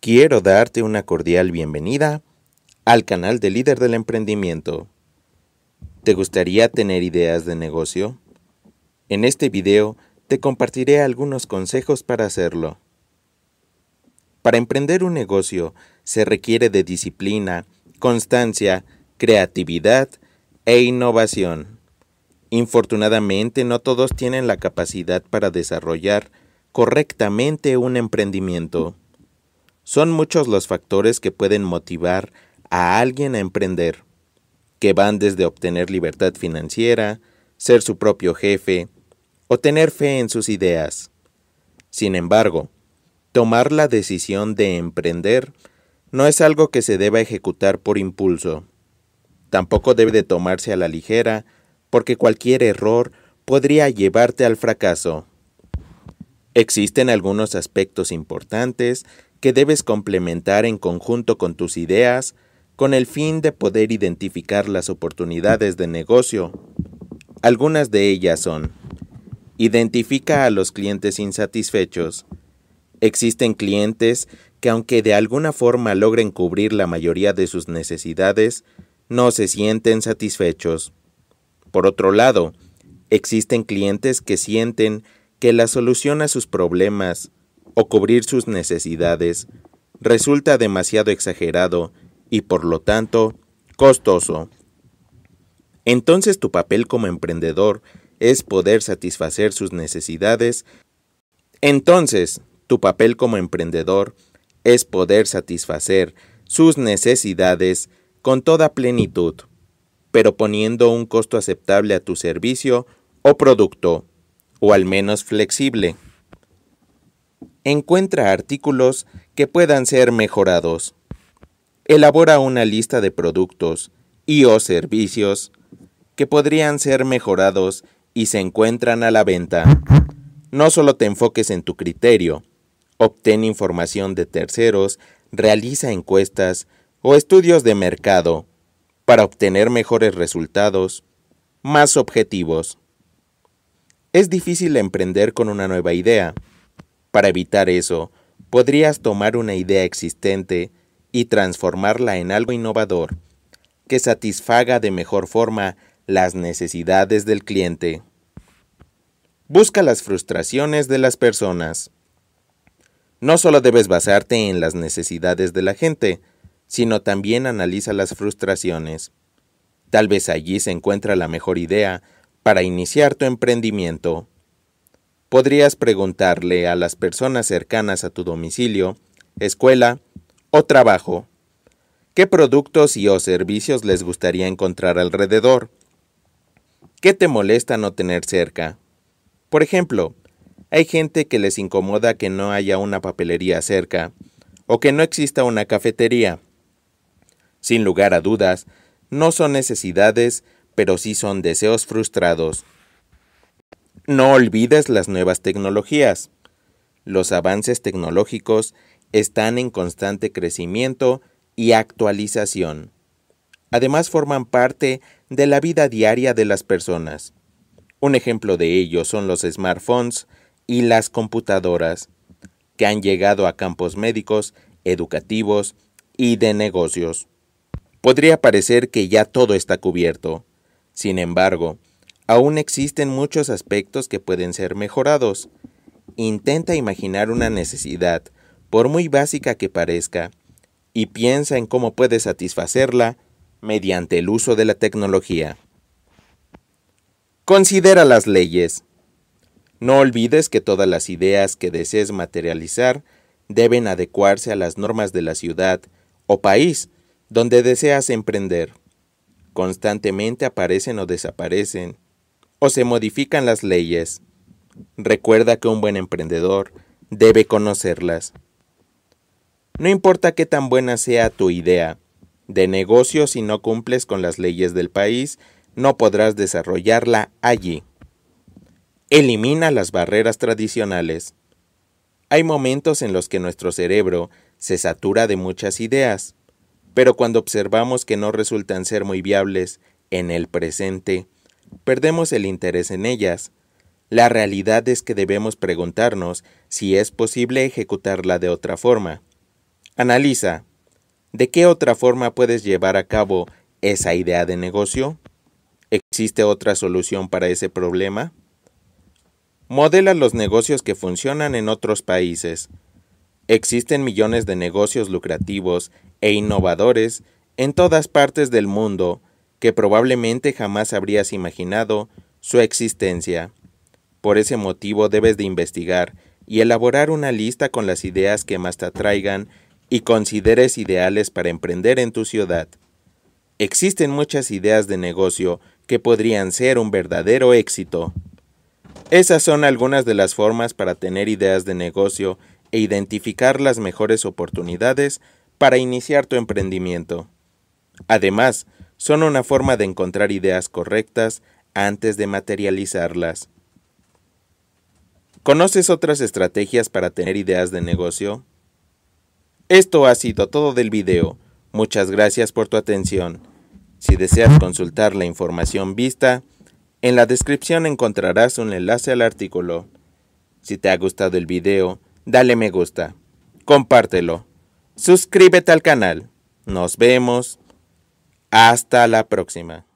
Quiero darte una cordial bienvenida al canal de Líder del Emprendimiento. ¿Te gustaría tener ideas de negocio? En este video te compartiré algunos consejos para hacerlo. Para emprender un negocio se requiere de disciplina, constancia, creatividad e innovación. Infortunadamente no todos tienen la capacidad para desarrollar correctamente un emprendimiento. Son muchos los factores que pueden motivar a alguien a emprender, que van desde obtener libertad financiera, ser su propio jefe o tener fe en sus ideas. Sin embargo, tomar la decisión de emprender no es algo que se deba ejecutar por impulso. Tampoco debe de tomarse a la ligera, porque cualquier error podría llevarte al fracaso. Existen algunos aspectos importantes que debes complementar en conjunto con tus ideas con el fin de poder identificar las oportunidades de negocio. Algunas de ellas son, identifica a los clientes insatisfechos. Existen clientes que aunque de alguna forma logren cubrir la mayoría de sus necesidades, no se sienten satisfechos. Por otro lado, existen clientes que sienten que la solución a sus problemas o cubrir sus necesidades resulta demasiado exagerado y por lo tanto costoso. Entonces tu papel como emprendedor es poder satisfacer sus necesidades. Entonces tu papel como emprendedor es poder satisfacer sus necesidades con toda plenitud, pero poniendo un costo aceptable a tu servicio o producto, o al menos flexible encuentra artículos que puedan ser mejorados. Elabora una lista de productos y o servicios que podrían ser mejorados y se encuentran a la venta. No solo te enfoques en tu criterio, obtén información de terceros, realiza encuestas o estudios de mercado para obtener mejores resultados, más objetivos. Es difícil emprender con una nueva idea, para evitar eso, podrías tomar una idea existente y transformarla en algo innovador, que satisfaga de mejor forma las necesidades del cliente. Busca las frustraciones de las personas. No solo debes basarte en las necesidades de la gente, sino también analiza las frustraciones. Tal vez allí se encuentra la mejor idea para iniciar tu emprendimiento podrías preguntarle a las personas cercanas a tu domicilio, escuela o trabajo qué productos y o servicios les gustaría encontrar alrededor, qué te molesta no tener cerca. Por ejemplo, hay gente que les incomoda que no haya una papelería cerca o que no exista una cafetería. Sin lugar a dudas, no son necesidades, pero sí son deseos frustrados. No olvides las nuevas tecnologías. Los avances tecnológicos están en constante crecimiento y actualización. Además forman parte de la vida diaria de las personas. Un ejemplo de ello son los smartphones y las computadoras, que han llegado a campos médicos, educativos y de negocios. Podría parecer que ya todo está cubierto. Sin embargo, Aún existen muchos aspectos que pueden ser mejorados. Intenta imaginar una necesidad, por muy básica que parezca, y piensa en cómo puedes satisfacerla mediante el uso de la tecnología. Considera las leyes. No olvides que todas las ideas que desees materializar deben adecuarse a las normas de la ciudad o país donde deseas emprender. Constantemente aparecen o desaparecen o se modifican las leyes. Recuerda que un buen emprendedor debe conocerlas. No importa qué tan buena sea tu idea de negocio si no cumples con las leyes del país, no podrás desarrollarla allí. Elimina las barreras tradicionales. Hay momentos en los que nuestro cerebro se satura de muchas ideas, pero cuando observamos que no resultan ser muy viables en el presente, perdemos el interés en ellas. La realidad es que debemos preguntarnos si es posible ejecutarla de otra forma. Analiza. ¿De qué otra forma puedes llevar a cabo esa idea de negocio? ¿Existe otra solución para ese problema? Modela los negocios que funcionan en otros países. Existen millones de negocios lucrativos e innovadores en todas partes del mundo que probablemente jamás habrías imaginado su existencia. Por ese motivo debes de investigar y elaborar una lista con las ideas que más te atraigan y consideres ideales para emprender en tu ciudad. Existen muchas ideas de negocio que podrían ser un verdadero éxito. Esas son algunas de las formas para tener ideas de negocio e identificar las mejores oportunidades para iniciar tu emprendimiento. Además, son una forma de encontrar ideas correctas antes de materializarlas. ¿Conoces otras estrategias para tener ideas de negocio? Esto ha sido todo del video. Muchas gracias por tu atención. Si deseas consultar la información vista, en la descripción encontrarás un enlace al artículo. Si te ha gustado el video, dale me gusta, compártelo, suscríbete al canal. Nos vemos. Hasta la próxima.